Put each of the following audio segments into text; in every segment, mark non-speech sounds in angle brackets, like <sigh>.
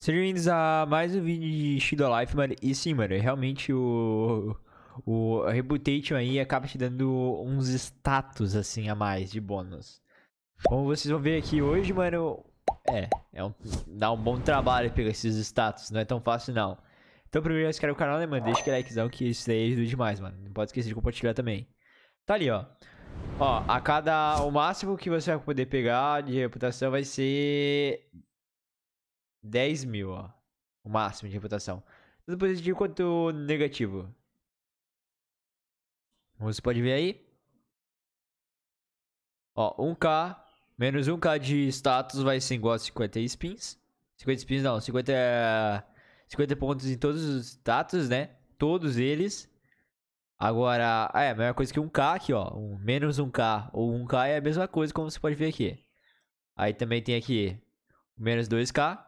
Sejam bem-vindos a mais um vídeo de Shadow Life, mano. E sim, mano, realmente o, o Reputation aí acaba te dando uns status, assim, a mais de bônus. Como vocês vão ver aqui hoje, mano, é, é um, dá um bom trabalho pegar esses status, não é tão fácil não. Então, primeiro, inscreve o canal, né, mano? Deixa aquele likezão que isso daí ajuda demais, mano. Não pode esquecer de compartilhar também. Tá ali, ó. Ó, a cada... O máximo que você vai poder pegar de reputação vai ser 10 mil, ó. O máximo de reputação. Tanto positivo quanto negativo. Você pode ver aí. Ó, 1k. Menos 1k de status vai ser igual a 50 spins. 50 spins não, 50, 50 pontos em todos os status, né? Todos eles. Agora, é a mesma coisa que 1k aqui, ó. Um, menos 1k ou 1k é a mesma coisa, como você pode ver aqui. Aí também tem aqui menos 2k.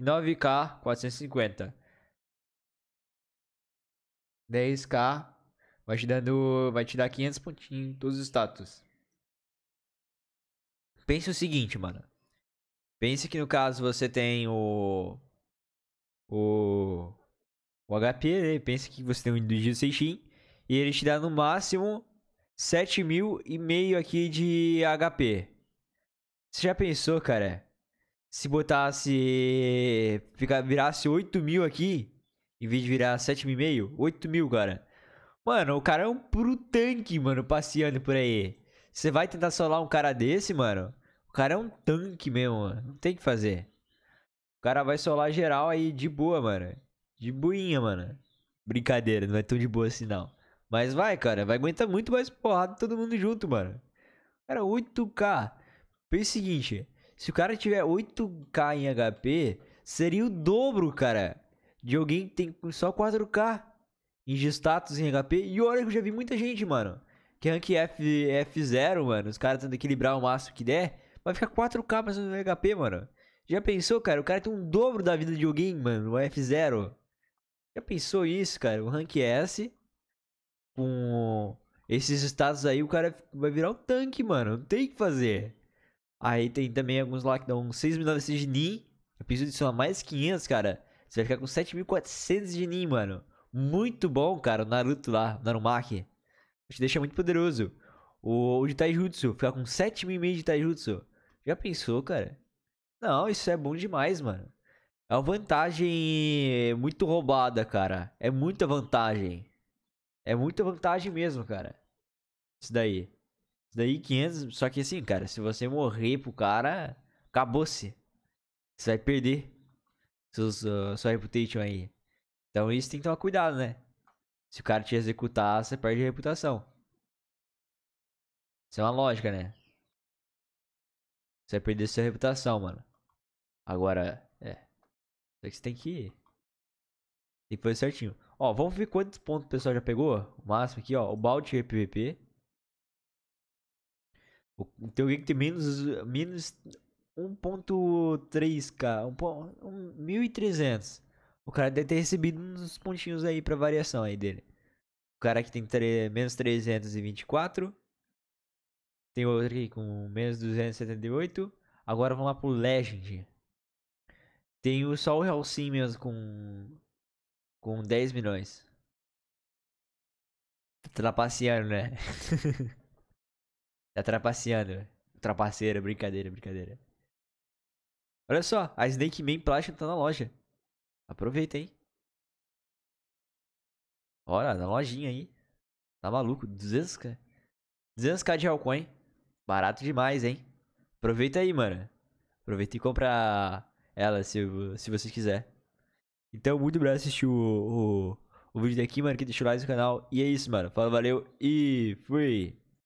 9K 450. 10K vai te dando, vai te dar 500 pontinhos em todos os status. Pense o seguinte, mano. Pense que no caso você tem o o o HP, né? Pense que você tem um Indugio Seishin e ele te dá no máximo 7.500 mil e meio aqui de HP. Você já pensou, cara? se botasse. Ficar, virasse 8 mil aqui, em vez de virar 7,5, 8 mil, cara. Mano, o cara é um puro tanque, mano, passeando por aí. Você vai tentar solar um cara desse, mano? O cara é um tanque mesmo, mano. Não tem que fazer. O cara vai solar geral aí de boa, mano. De boinha, mano. Brincadeira, não é tão de boa assim, não. Mas vai, cara. Vai aguentar muito mais porrada todo mundo junto, mano. Cara, 8K. Pensa o seguinte. Se o cara tiver 8k em HP, seria o dobro, cara, de alguém que tem só 4k em status em HP. E olha que eu já vi muita gente, mano, que rank F, F0, mano. Os caras tentando equilibrar o máximo que der, vai ficar 4k mais um HP, mano. Já pensou, cara? O cara tem um dobro da vida de alguém, mano, no F0. Já pensou isso, cara? O rank S com esses status aí, o cara vai virar um tanque, mano. Não tem o que fazer. Aí tem também alguns lá que dão 6.900 de NIM. Eu preciso de somar mais 500, cara. Você vai ficar com 7.400 de NIM, mano. Muito bom, cara, o Naruto lá, o Narumaki. Te deixa muito poderoso. O, o de Taijutsu, ficar com 7.500 de Taijutsu. Já pensou, cara? Não, isso é bom demais, mano. É uma vantagem muito roubada, cara. É muita vantagem. É muita vantagem mesmo, cara. Isso daí daí 500. Só que assim, cara, se você morrer pro cara, acabou-se. Você vai perder seus, uh, sua reputation aí. Então isso tem que tomar cuidado, né? Se o cara te executar, você perde a reputação. Isso é uma lógica, né? Você vai perder sua reputação, mano. Agora, é. Só que você tem que. Tem que fazer certinho. Ó, vamos ver quantos pontos o pessoal já pegou. O máximo aqui, ó. O balde PVP. O teu que tem menos, menos 1.3k, 1.300. O cara deve ter recebido uns pontinhos aí pra variação aí dele. O cara que tem menos 324. Tem outro aqui com menos 278. Agora vamos lá pro Legend. Tem o, só o Hellsim mesmo com, com 10 milhões. Tá trapaceando, né? <laughs> Tá trapaceando. Trapaceira, brincadeira, brincadeira. Olha só, a Snake Man Plástico tá na loja. Aproveita, hein? Olha, na lojinha aí. Tá maluco? 200k. 200k de Hellcoin. Barato demais, hein? Aproveita aí, mano. Aproveita e compra ela se, se você quiser. Então, muito obrigado por assistir o, o, o vídeo daqui, mano. Que deixa o like no canal. E é isso, mano. Fala, valeu e fui!